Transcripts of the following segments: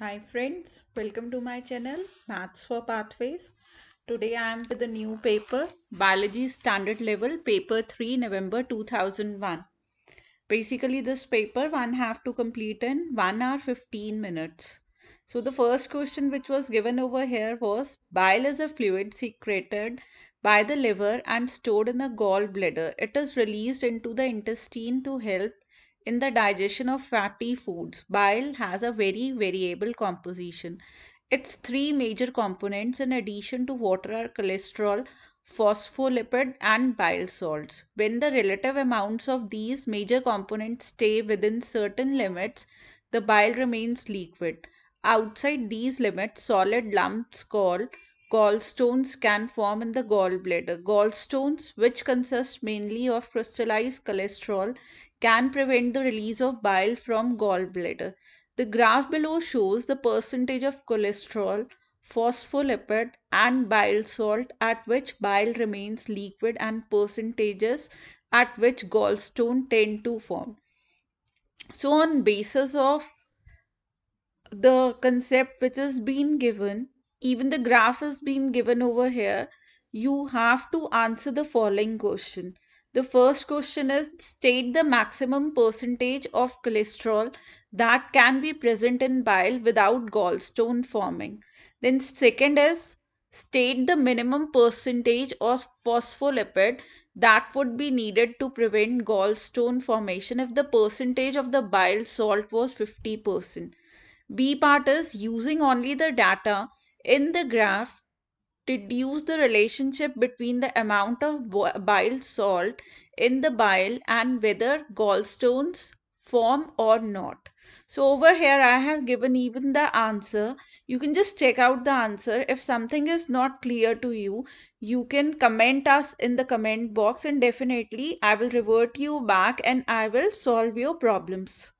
Hi friends, welcome to my channel Maths for Pathways. Today I am with a new paper Biology Standard Level Paper 3 November 2001. Basically this paper one have to complete in 1 hour 15 minutes. So the first question which was given over here was bile is a fluid secreted by the liver and stored in the gallbladder. It is released into the intestine to help in the digestion of fatty foods, bile has a very variable composition. Its three major components, in addition to water, are cholesterol, phospholipid, and bile salts. When the relative amounts of these major components stay within certain limits, the bile remains liquid. Outside these limits, solid lumps called gallstones can form in the gallbladder. Gallstones, which consist mainly of crystallized cholesterol, can prevent the release of bile from gallbladder. The graph below shows the percentage of cholesterol, phospholipid and bile salt at which bile remains liquid and percentages at which gallstone tend to form. So on basis of the concept which has been given, even the graph has been given over here, you have to answer the following question. The first question is state the maximum percentage of cholesterol that can be present in bile without gallstone forming. Then second is state the minimum percentage of phospholipid that would be needed to prevent gallstone formation if the percentage of the bile salt was 50%. B part is using only the data in the graph deduce the relationship between the amount of bile salt in the bile and whether gallstones form or not. So over here I have given even the answer. You can just check out the answer. If something is not clear to you, you can comment us in the comment box and definitely I will revert you back and I will solve your problems.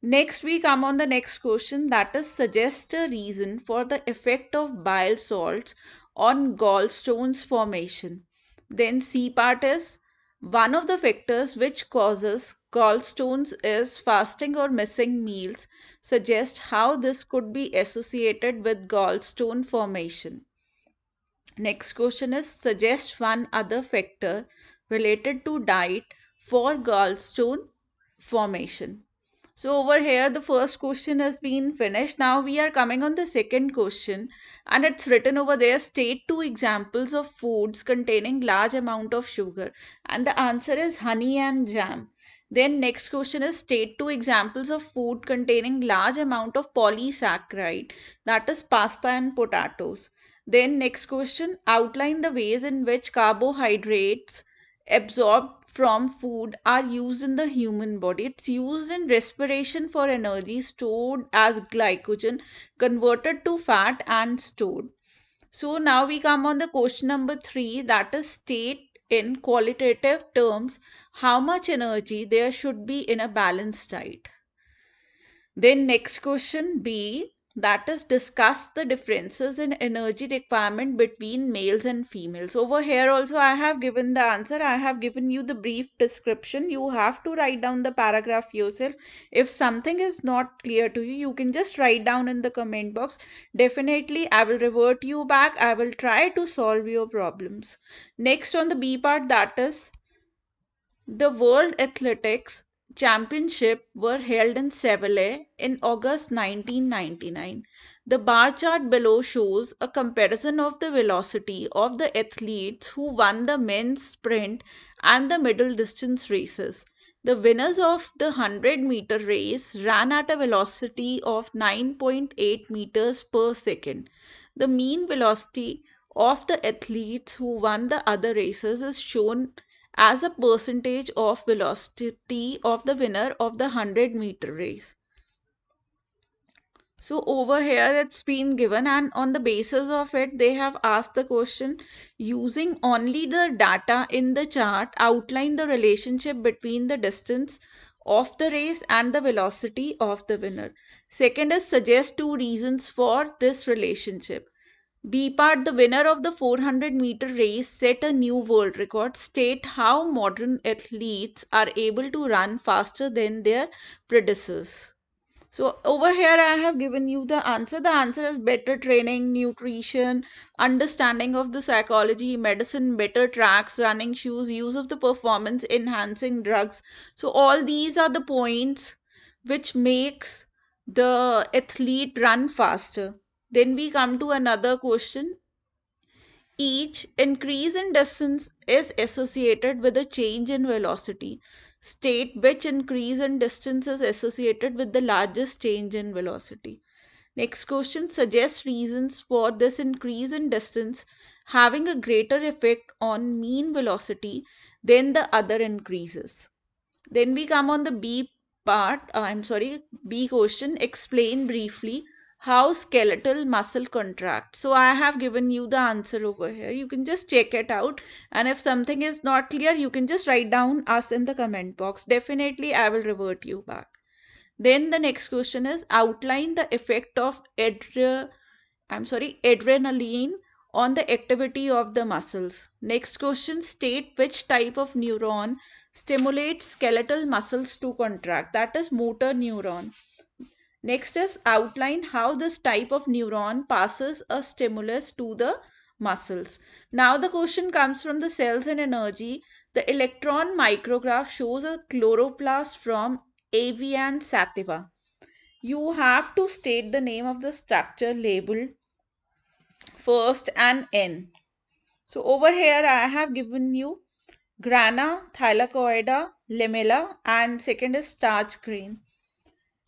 Next we come on the next question that is suggest a reason for the effect of bile salts on gallstones formation. Then C part is one of the factors which causes gallstones is fasting or missing meals suggest how this could be associated with gallstone formation. Next question is suggest one other factor related to diet for gallstone formation. So over here, the first question has been finished. Now we are coming on the second question and it's written over there, state two examples of foods containing large amount of sugar. And the answer is honey and jam. Then next question is state two examples of food containing large amount of polysaccharide that is pasta and potatoes. Then next question outline the ways in which carbohydrates absorb from food are used in the human body. It's used in respiration for energy stored as glycogen, converted to fat and stored. So now we come on the question number three that is state in qualitative terms how much energy there should be in a balanced diet. Then next question B that is discuss the differences in energy requirement between males and females over here also i have given the answer i have given you the brief description you have to write down the paragraph yourself if something is not clear to you you can just write down in the comment box definitely i will revert you back i will try to solve your problems next on the b part that is the world athletics Championship were held in Seville in August 1999. The bar chart below shows a comparison of the velocity of the athletes who won the men's sprint and the middle distance races. The winners of the 100 meter race ran at a velocity of 9.8 meters per second. The mean velocity of the athletes who won the other races is shown as a percentage of velocity of the winner of the 100 meter race. So over here it's been given and on the basis of it they have asked the question using only the data in the chart outline the relationship between the distance of the race and the velocity of the winner. Second is suggest two reasons for this relationship part. the winner of the 400 meter race, set a new world record. State how modern athletes are able to run faster than their predecessors. So, over here, I have given you the answer. The answer is better training, nutrition, understanding of the psychology, medicine, better tracks, running shoes, use of the performance enhancing drugs. So, all these are the points which makes the athlete run faster then we come to another question. Each increase in distance is associated with a change in velocity. State which increase in distance is associated with the largest change in velocity. Next question suggests reasons for this increase in distance having a greater effect on mean velocity than the other increases. Then we come on the B part, uh, I'm sorry, B question, explain briefly how skeletal muscle contracts. So I have given you the answer over here. You can just check it out. And if something is not clear, you can just write down us in the comment box. Definitely I will revert you back. Then the next question is outline the effect of adre I'm sorry, adrenaline on the activity of the muscles. Next question state which type of neuron stimulates skeletal muscles to contract that is motor neuron. Next is outline how this type of neuron passes a stimulus to the muscles. Now the question comes from the cells and energy. The electron micrograph shows a chloroplast from avian sativa. You have to state the name of the structure labeled first and N. So over here I have given you grana, thylakoida, lamella and second is starch grain.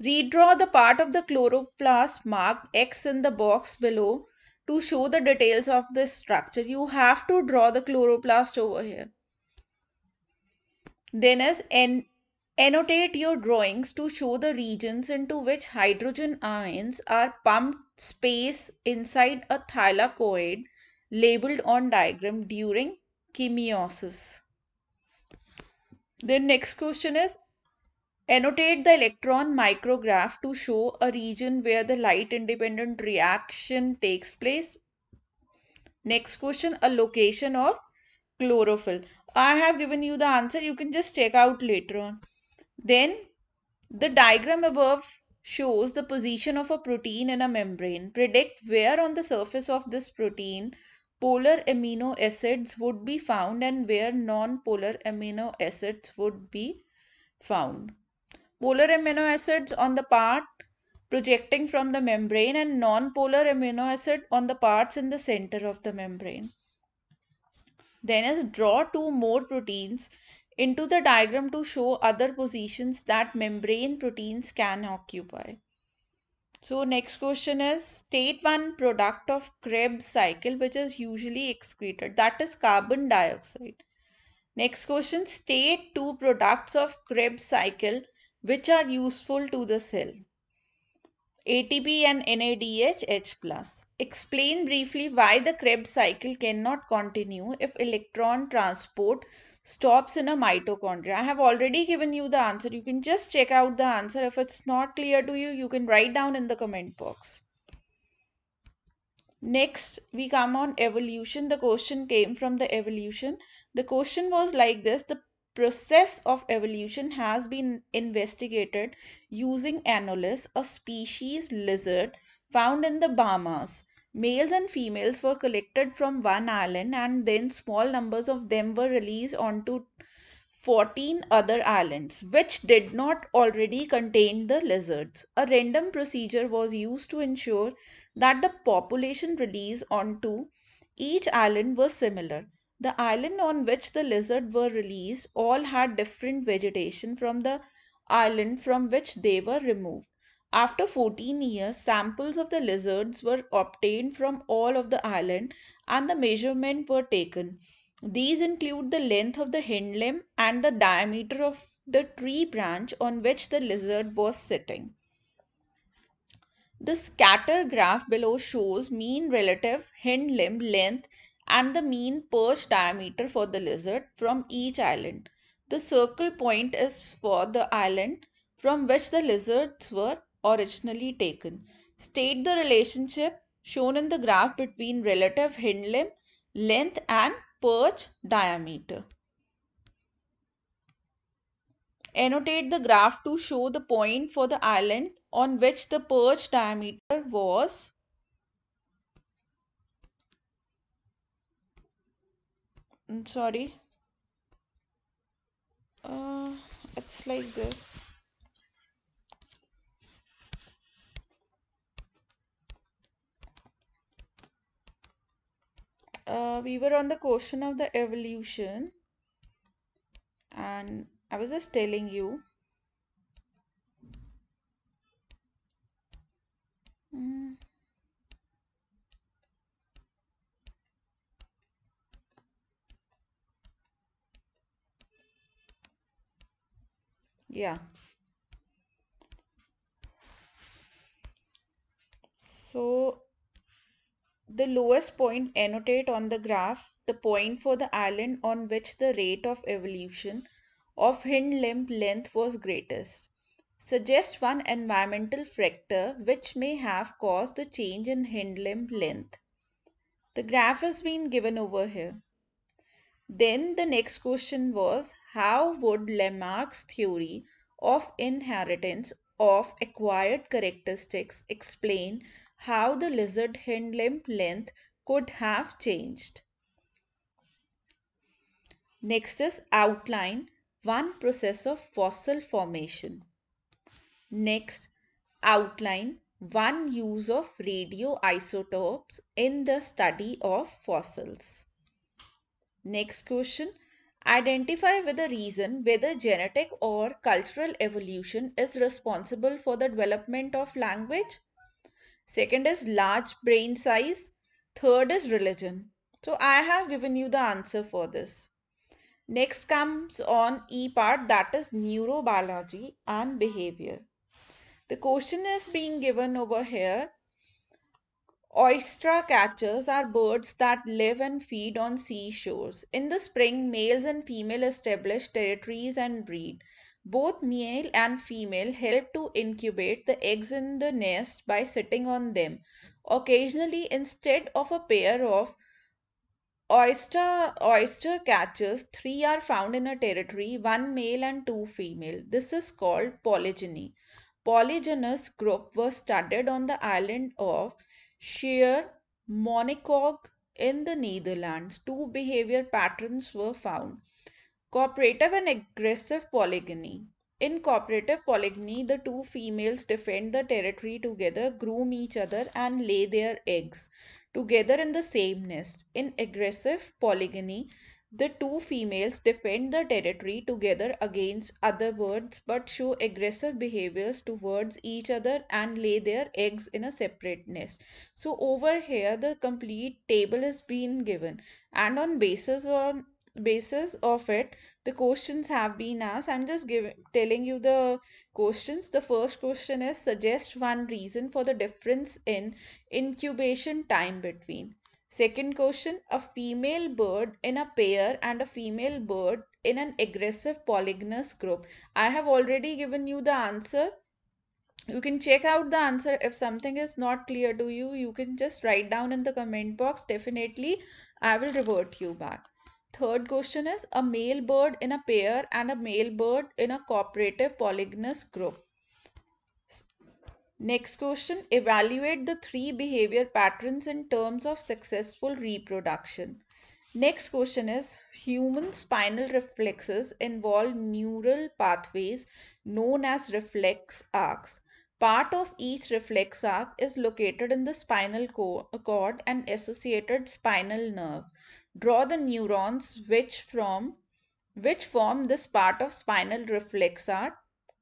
Redraw the part of the chloroplast marked X in the box below to show the details of this structure. You have to draw the chloroplast over here. Then as N annotate your drawings to show the regions into which hydrogen ions are pumped space inside a thylakoid labeled on diagram during chemiosis. The next question is Annotate the electron micrograph to show a region where the light independent reaction takes place. Next question, a location of chlorophyll. I have given you the answer. You can just check out later on. Then the diagram above shows the position of a protein in a membrane. Predict where on the surface of this protein polar amino acids would be found and where non-polar amino acids would be found polar amino acids on the part projecting from the membrane and non-polar amino acid on the parts in the center of the membrane. Then is draw two more proteins into the diagram to show other positions that membrane proteins can occupy. So next question is state one product of Krebs cycle which is usually excreted that is carbon dioxide. Next question state two products of Krebs cycle which are useful to the cell. ATP and NADH H+. Explain briefly why the Krebs cycle cannot continue if electron transport stops in a mitochondria. I have already given you the answer. You can just check out the answer. If it's not clear to you, you can write down in the comment box. Next, we come on evolution. The question came from the evolution. The question was like this. The process of evolution has been investigated using Anolis, a species lizard found in the Bahamas. Males and females were collected from one island and then small numbers of them were released onto 14 other islands which did not already contain the lizards. A random procedure was used to ensure that the population released onto each island was similar. The island on which the lizard were released all had different vegetation from the island from which they were removed. After 14 years, samples of the lizards were obtained from all of the island and the measurements were taken. These include the length of the hind limb and the diameter of the tree branch on which the lizard was sitting. The scatter graph below shows mean relative hind limb length and the mean perch diameter for the lizard from each island. The circle point is for the island from which the lizards were originally taken. State the relationship shown in the graph between relative hind limb length and perch diameter. Annotate the graph to show the point for the island on which the perch diameter was I'm mm, sorry uh, it's like this uh, we were on the question of the evolution and I was just telling you mm. yeah so the lowest point annotate on the graph the point for the island on which the rate of evolution of hind limb length was greatest. Suggest one environmental factor which may have caused the change in hind limb length. The graph has been given over here. Then the next question was how would Lamarck's theory of inheritance of acquired characteristics explain how the lizard hind limb length could have changed. Next is outline one process of fossil formation. Next, outline one use of radioisotopes in the study of fossils. Next question. Identify with a reason whether genetic or cultural evolution is responsible for the development of language. Second is large brain size. Third is religion. So I have given you the answer for this. Next comes on E part that is neurobiology and behavior. The question is being given over here Oyster catchers are birds that live and feed on seashores. In the spring, males and females establish territories and breed. Both male and female help to incubate the eggs in the nest by sitting on them. Occasionally, instead of a pair of oyster oyster catchers, three are found in a territory, one male and two female. This is called polygyny. Polygynous group was studied on the island of Shear monocoque in the Netherlands, two behavior patterns were found cooperative and aggressive polygyny. In cooperative polygyny, the two females defend the territory together, groom each other, and lay their eggs together in the same nest. In aggressive polygyny, the two females defend the territory together against other birds but show aggressive behaviors towards each other and lay their eggs in a separate nest. So over here the complete table has been given and on basis on basis of it the questions have been asked i'm just giving telling you the questions the first question is suggest one reason for the difference in incubation time between Second question, a female bird in a pair and a female bird in an aggressive polygynous group. I have already given you the answer. You can check out the answer. If something is not clear to you, you can just write down in the comment box. Definitely, I will revert you back. Third question is a male bird in a pair and a male bird in a cooperative polygynous group. Next question, evaluate the three behavior patterns in terms of successful reproduction. Next question is human spinal reflexes involve neural pathways known as reflex arcs. Part of each reflex arc is located in the spinal cord and associated spinal nerve. Draw the neurons which from which form this part of spinal reflex arc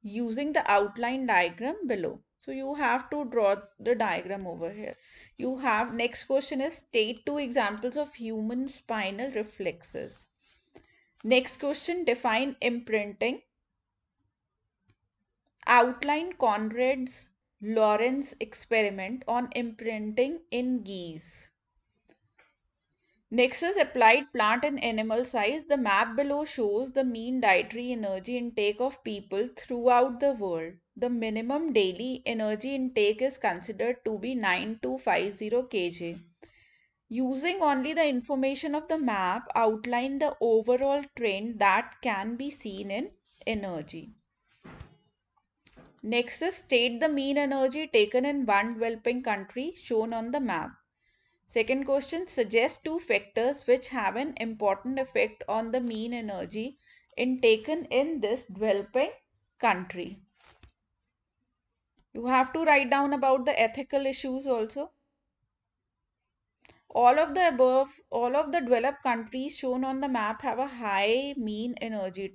using the outline diagram below. So you have to draw the diagram over here. You have next question is state two examples of human spinal reflexes. Next question define imprinting. Outline Conrad's Lawrence experiment on imprinting in geese. Next is applied plant and animal size. The map below shows the mean dietary energy intake of people throughout the world. The minimum daily energy intake is considered to be 9250 kJ. Using only the information of the map, outline the overall trend that can be seen in energy. Next is state the mean energy taken in one developing country shown on the map. Second question, suggests two factors which have an important effect on the mean energy intake in this developing country. You have to write down about the ethical issues also. All of the above, all of the developed countries shown on the map have a high mean energy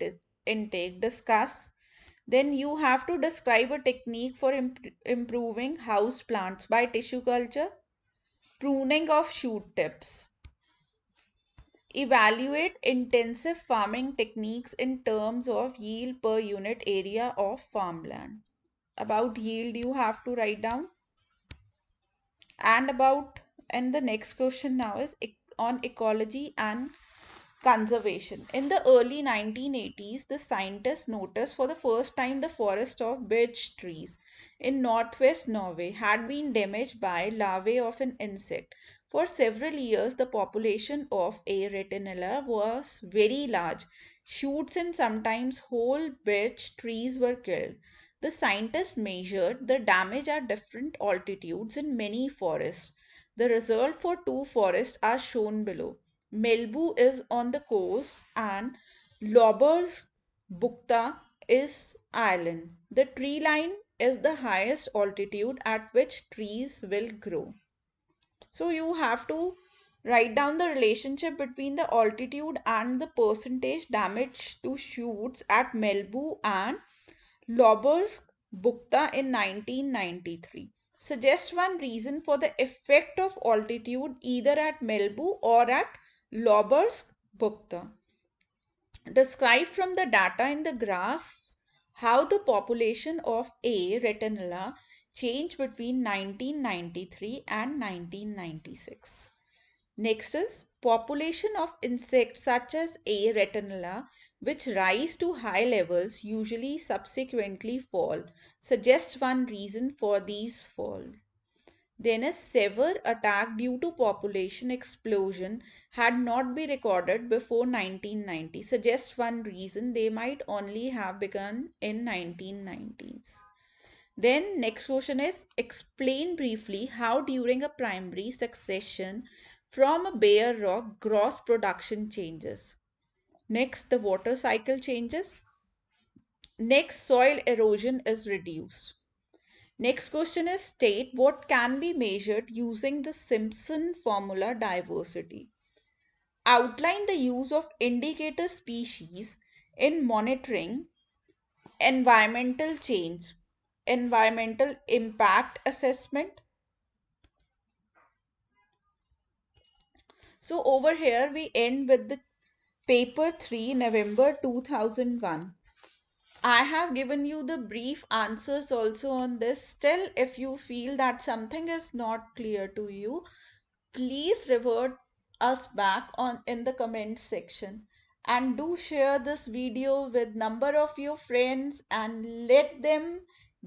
intake. Discuss. Then you have to describe a technique for imp improving house plants by tissue culture pruning of shoot tips. Evaluate intensive farming techniques in terms of yield per unit area of farmland. About yield you have to write down. And about, and the next question now is on ecology and conservation. In the early 1980s, the scientists noticed for the first time the forest of birch trees in northwest Norway had been damaged by larvae of an insect. For several years, the population of A. retinella was very large. Shoots and sometimes whole birch trees were killed. The scientists measured the damage at different altitudes in many forests. The result for two forests are shown below. Melbu is on the coast and Lobbers Bukta is island. The tree line is the highest altitude at which trees will grow. So you have to write down the relationship between the altitude and the percentage damage to shoots at Melbu and Lober's Bukta in 1993. Suggest one reason for the effect of altitude either at Melbu or at Lobersk Bukta. Describe from the data in the graph how the population of A. retinella changed between 1993 and 1996. Next is population of insects such as A. retinella which rise to high levels usually subsequently fall suggests one reason for these fall then a severe attack due to population explosion had not been recorded before 1990 suggests one reason they might only have begun in 1990s. Then next question is explain briefly how during a primary succession from a bare rock gross production changes. Next the water cycle changes. Next soil erosion is reduced. Next question is state what can be measured using the Simpson formula diversity. Outline the use of indicator species in monitoring environmental change, environmental impact assessment. So over here we end with the paper 3 November 2001. I have given you the brief answers also on this. Still, if you feel that something is not clear to you, please revert us back on in the comment section and do share this video with number of your friends and let them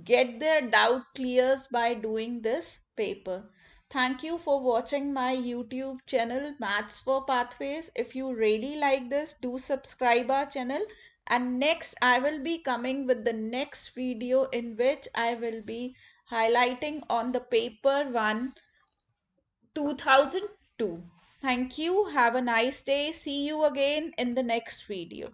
get their doubt clears by doing this paper. Thank you for watching my YouTube channel Maths for Pathways. If you really like this, do subscribe our channel and next I will be coming with the next video in which I will be highlighting on the paper 1 2002. Thank you. Have a nice day. See you again in the next video.